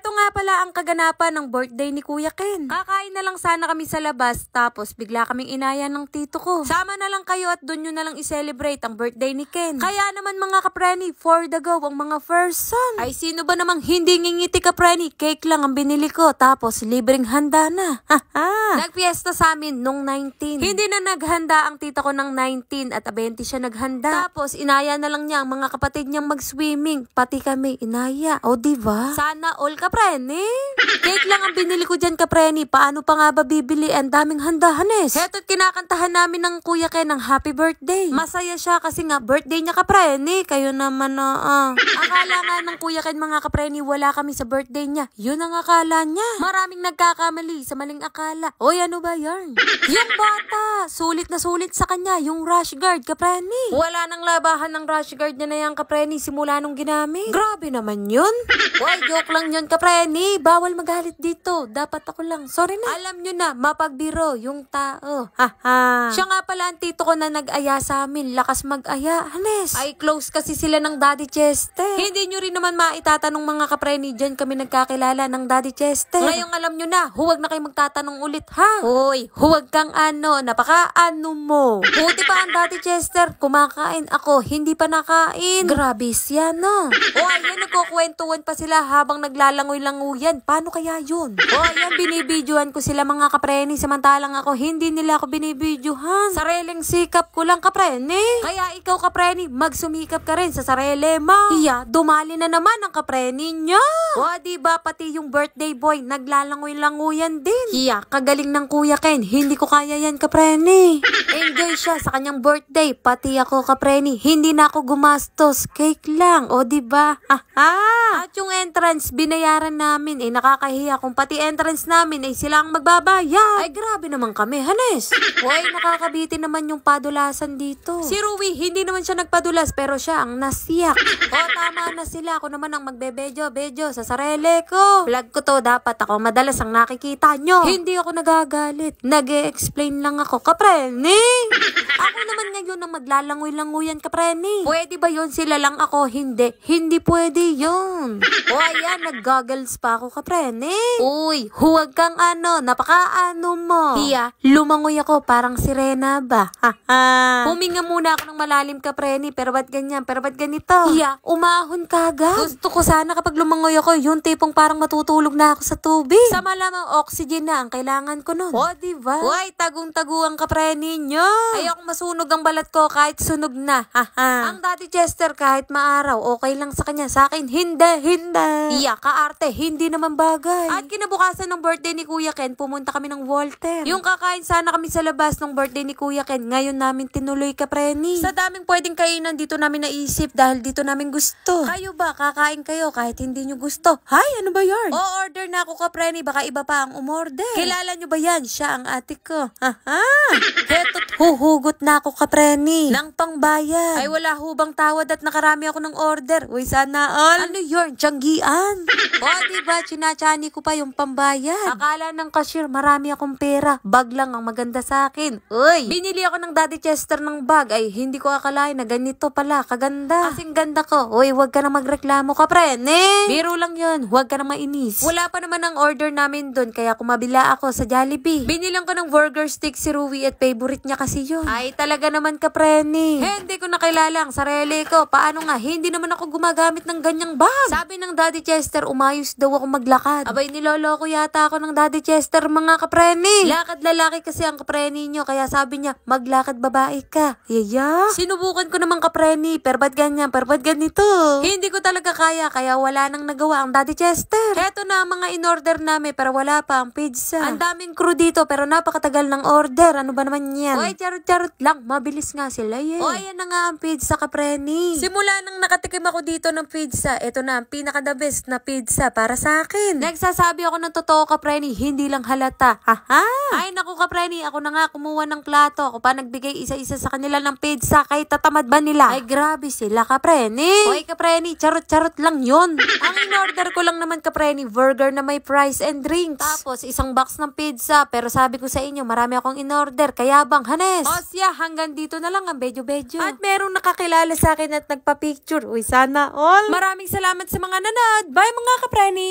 Ito nga pala ang kaganapan ng birthday ni Kuya Ken. Kakain na lang sana kami sa labas tapos bigla kaming inaya ng tito ko. Sama na lang kayo at doon nyo na lang i-celebrate ang birthday ni Ken. Kaya naman mga kapreni, for the go ang mga first son. Ay sino ba namang hindi ngingiti kapreni? Cake lang ang binili ko tapos libreng handa na. Nagpiesta sa amin nung 19. Hindi na naghanda ang tita ko ng 19 at 20 siya naghanda. Tapos inaya na lang niya ang mga kapatid niyang mag-swimming. Pati kami inaya. O diba? Sana all ka Kapreni? Cake lang ang binili ko dyan, Kapreni. Paano pa nga ba bibili? Ang daming handahanes. Heto't kinakantahan namin ng kuya Ken ng happy birthday. Masaya siya kasi nga birthday niya, Kapreni. Kayo naman, oo. Uh, ah, ah. akala nga ng kuya Ken, mga Kapreni, wala kami sa birthday niya. Yun ang akala niya. Maraming nagkakamali sa maling akala. Oy, ano ba yan? yung bata, sulit na sulit sa kanya, yung rash guard, Kapreni. Wala nang labahan ng rash guard niya na yan, Kapreni, simula nung ginamit. Grabe naman yun. Why, joke lang yun, Kapreni. Reni, bawal magalit dito. Dapat ako lang. Sorry na. Alam nyo na, mapagbiro yung tao. Haha. Siya nga pala ang tito ko na nag-aya sa amin. Lakas mag-aya. Hanes. Ay, close kasi sila ng Daddy Chester. Hindi nyo rin naman maitatanong mga kapreni Diyan kami nagkakilala ng Daddy Chester. Ngayong alam nyo na, huwag na kayo magtatanong ulit ha. Hoy, huwag kang ano, napaka-ano mo. Buti pa ang Daddy Chester, kumakain ako, hindi pa nakain. Grabe siya no. O ayun, nagkukwentuhan pa sila habang naglalangon langoy-lango yan. Paano kaya yun? O oh, ayan, binibidyohan ko sila mga kapreni samantalang ako hindi nila ako binibidyohan. Sariling sikap ko lang kapreni. Kaya ikaw kapreni, magsumikap ka rin sa sarele mo. Iya, dumali na naman ang kapreni niya. O oh, di ba pati yung birthday boy naglalangoy-lango yan din. Iya, kagaling ng kuya Ken. Hindi ko kaya yan kapreni. Enjoy siya sa kanyang birthday. Pati ako kapreni, hindi na ako gumastos. Cake lang. O oh, di ba? Ha, ha At yung entrance, binayaran binayaran namin, eh nakakahiya kung pati entrance namin, ay eh, sila ang magbabaya. Ay grabe naman kami, Hanes. Hoy, nakakabitin naman yung padulasan dito. Si Rui, hindi naman siya nagpadulas, pero siya ang nasiyak. O, oh, tama na sila. Ako naman ang magbebejo, bejo sa sarili ko. Vlog ko to, dapat ako madalas ang nakikita nyo. Hindi ako nagagalit. nag explain lang ako, kaprene. Ako naman ngayon ang maglalangoy languyan kaprene. Pwede ba yon sila lang ako? Hindi. Hindi pwede yon. O, oh, ayan, nag goggles pa ako kaprene. Uy, huwag kang ano, napakaano mo. Pia, lumangoy ako parang sirena ba? Ha Huminga muna ako ng malalim kaprene, pero ba't ganyan, pero ba't ganito? Pia, umahon ka agad. Gusto ko sana kapag lumangoy ako, yung tipong parang matutulog na ako sa tubig. Sa malamang oxygen na ang kailangan ko nun. O, oh, diba? Uy, tagong-taguan kaprene nyo. Ayokong masunog ang balat ko kahit sunog na. Ha Ang daddy Chester kahit maaraw, okay lang sa kanya. Sa akin, hindi, hindi. Pia, kaaraw arte, hindi naman bagay. At kinabukasan ng birthday ni Kuya Ken, pumunta kami ng Walter. Yung kakain sana kami sa labas ng birthday ni Kuya Ken, ngayon namin tinuloy ka, Preni. Sa daming pwedeng kainan, dito namin naisip dahil dito namin gusto. Kayo ba, kakain kayo kahit hindi nyo gusto? Hay, ano ba yan? O, order na ako ka, Preni, baka iba pa ang umorder. Kilala nyo ba yan? Siya ang ate ko. Ha-ha! Heto't huhugot na ako ka, Preni. Nang pangbayan. Ay, wala hubang tawad at nakarami ako ng order. Uy, sana all. Ano yun? Tiyanggian. o, diba, chinachani ko pa yung pambayad. Akala ng cashier, marami akong pera. Bag lang ang maganda sa akin. Uy! Binili ako ng Daddy Chester ng bag. Ay, hindi ko akalain na ganito pala. Kaganda. Kasing ganda ko. Uy, huwag ka na magreklamo ka, pre. Ne? Biro lang yon. Huwag ka na mainis. Wala pa naman ang order namin doon, kaya kumabila ako sa Jollibee. Binilang ko ng burger stick si Rui at favorite niya kasi yun. Ay, talaga naman ka, pre. Ne? Hindi ko nakilala ang sarili ko. Paano nga, hindi naman ako gumagamit ng ganyang bag. Sabi ng Daddy Chester, umali maayos daw ako maglakad. Abay, niloloko yata ako ng Daddy Chester, mga kapreni. Lakad lalaki kasi ang kapreni nyo, kaya sabi niya, maglakad babae ka. Yaya? Sinubukan ko naman kapreni, pero ba't ganyan, pero ba't ganito? Hindi ko talaga kaya, kaya wala nang nagawa ang Daddy Chester. Heto na ang mga in-order namin, pero wala pa ang pizza. Ang daming crew dito, pero napakatagal ng order. Ano ba naman yan? Oy, charot-charot lang. Mabilis nga sila, eh. Oy, yan na nga ang pizza, kapreni. Simula nang nakatikim ako dito ng pizza, eto na ang pinaka-the best na pizza isa para sa akin. Nagsasabi ako ng totoo, Kapreni, hindi lang halata. Haha! Ay, naku, Kapreni, ako na nga kumuha ng plato. Ako pa nagbigay isa-isa sa kanila ng pizza kahit tatamad ba nila. Ay, grabe sila, Kapreni. Hoy, Kapreni, charot-charot lang yon. Ang in-order ko lang naman, Kapreni, burger na may fries and drinks. Tapos, isang box ng pizza. Pero sabi ko sa inyo, marami akong in-order. Kaya bang, Hanes? Osya, hanggang dito na lang ang bedyo-bedyo. At merong nakakilala sa akin at nagpa-picture. Uy, sana all. Maraming salamat sa mga nanad. Bye mga kapatid. ಪ್ರಾಣಿ